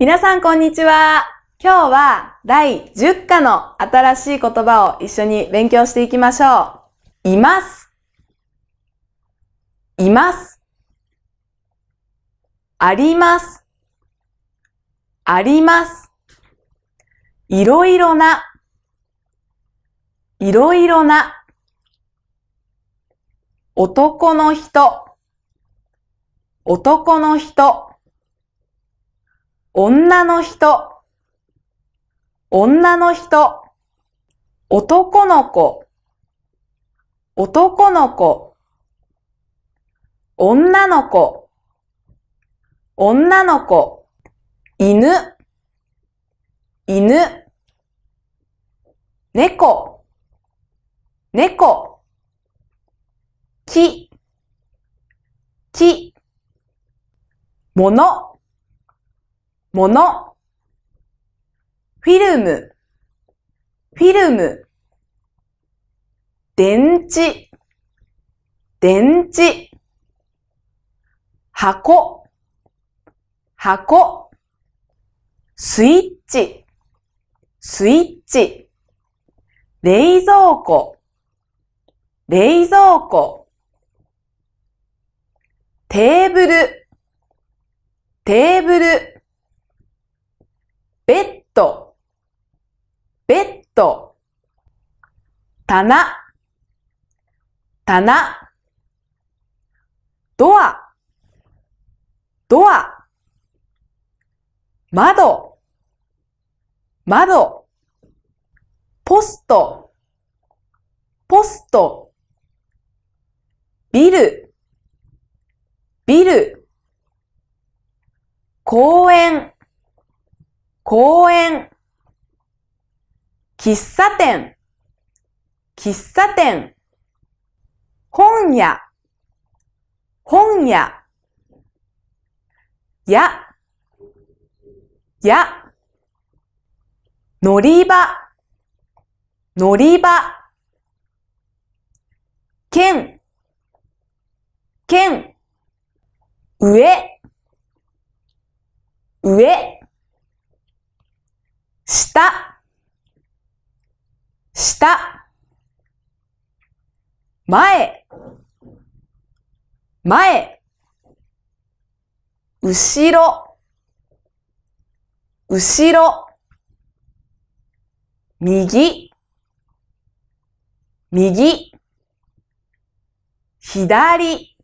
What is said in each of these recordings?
皆さんこんにちは。今日は第10課の新しい言葉を一緒に勉強していきましょう。います。います。あります。あります。いろいろな。いろいろな。男の人。男の人。女の人、女の人、男の子、男の子、女の子、女の子、犬、犬、猫、猫、木、木、物、もの、フィルム、フィルム、電池、電池、箱、箱、スイッチ、スイッチ、冷蔵庫、冷蔵庫、テーブル、テーブル、ベッド、ベッド。棚、棚。ドア、ドア。窓、窓。ポスト、ポスト。ビル、ビル。公園、公園、喫茶店、喫茶店、本屋、本屋、や、や、乗り場、乗り場、県、県、上、上、下、前、前、後ろ、後ろ、右、右、左、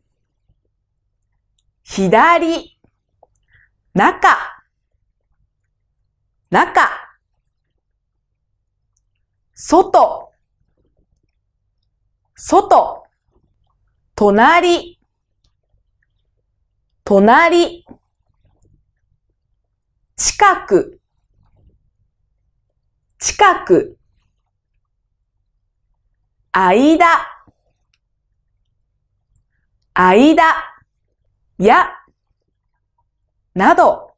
左、中、中、外、外、隣、隣、近く、近く、間、間、や、など、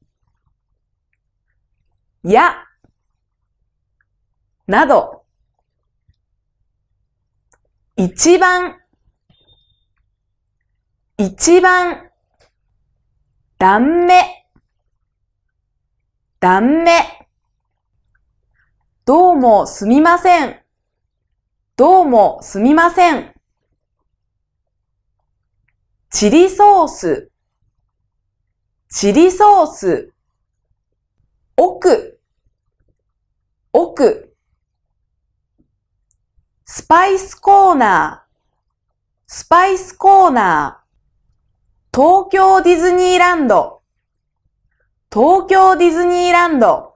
や、など、一番、一番、断目、断目。どうもすみません。どうもすみません。チリソース、チリソース。奥、奥。スパイスコーナー、スパイスコーナー、東京ディズニーランド、東京ディズニーランド。